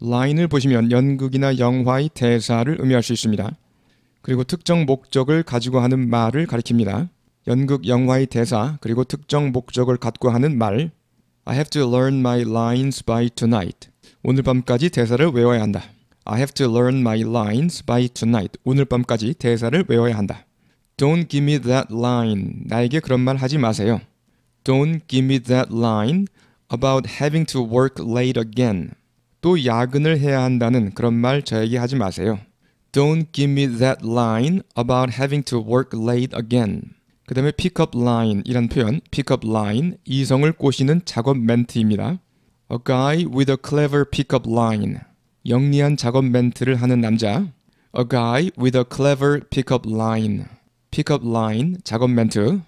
라인을 보시면 연극이나 영화의 대사를 의미할 수 있습니다. 그리고 특정 목적을 가지고 하는 말을 가리킵니다. 연극 영화의 대사 그리고 특정 목적을 갖고 하는 말 I have to learn my lines by tonight. 오늘 밤까지 대사를 외워야 한다. I have to learn my lines by tonight. 오늘 밤까지 대사를 외워야 한다. Don't give me that line. 나에게 그런 말 하지 마세요. Don't give me that line about having to work late again. 또 야근을 해야 한다는 그런 말 저에게 하지 마세요. Don't give me that line about having to work late again. 그 다음에 pick-up line이란 표현, pick-up line, 이성을 꼬시는 작업 멘트입니다. A guy with a clever pick-up line. 영리한 작업 멘트를 하는 남자. A guy with a clever pick-up line. pick-up line, 작업 멘트.